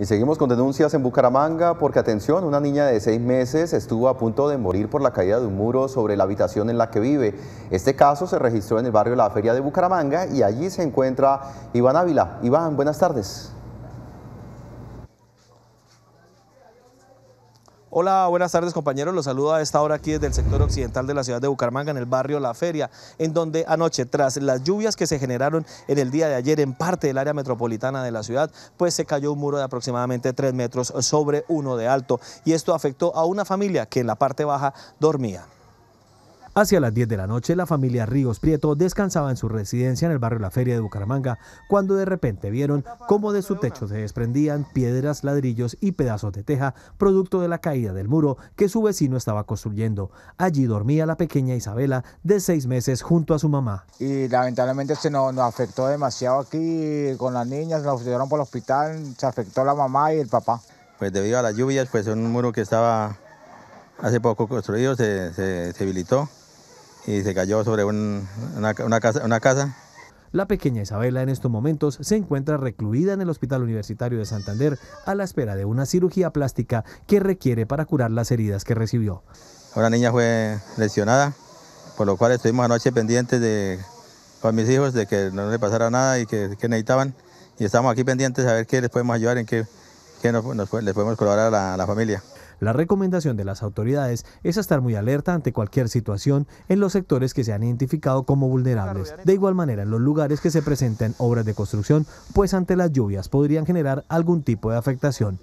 Y seguimos con denuncias en Bucaramanga porque, atención, una niña de seis meses estuvo a punto de morir por la caída de un muro sobre la habitación en la que vive. Este caso se registró en el barrio La Feria de Bucaramanga y allí se encuentra Iván Ávila. Iván, buenas tardes. Hola, buenas tardes compañeros, los saludo a esta hora aquí desde el sector occidental de la ciudad de Bucaramanga, en el barrio La Feria, en donde anoche, tras las lluvias que se generaron en el día de ayer en parte del área metropolitana de la ciudad, pues se cayó un muro de aproximadamente tres metros sobre uno de alto y esto afectó a una familia que en la parte baja dormía. Hacia las 10 de la noche, la familia Ríos Prieto descansaba en su residencia en el barrio La Feria de Bucaramanga, cuando de repente vieron cómo de su techo se desprendían piedras, ladrillos y pedazos de teja, producto de la caída del muro que su vecino estaba construyendo. Allí dormía la pequeña Isabela, de seis meses, junto a su mamá. Y lamentablemente se nos, afectó demasiado aquí con las niñas, nos llevaron por el hospital, se afectó la mamá y el papá. Pues debido a las lluvias, pues un muro que estaba hace poco construido se, debilitó y se cayó sobre una, una, casa, una casa. La pequeña Isabela en estos momentos se encuentra recluida en el Hospital Universitario de Santander a la espera de una cirugía plástica que requiere para curar las heridas que recibió. Una niña fue lesionada, por lo cual estuvimos anoche pendientes de, con mis hijos de que no le pasara nada y que, necesitaban. Y estamos aquí pendientes a ver qué les podemos ayudar, en qué, qué nos, les podemos colaborar a la familia. La recomendación de las autoridades es estar muy alerta ante cualquier situación en los sectores que se han identificado como vulnerables. De igual manera, en los lugares que se presenten obras de construcción, pues ante las lluvias podrían generar algún tipo de afectación.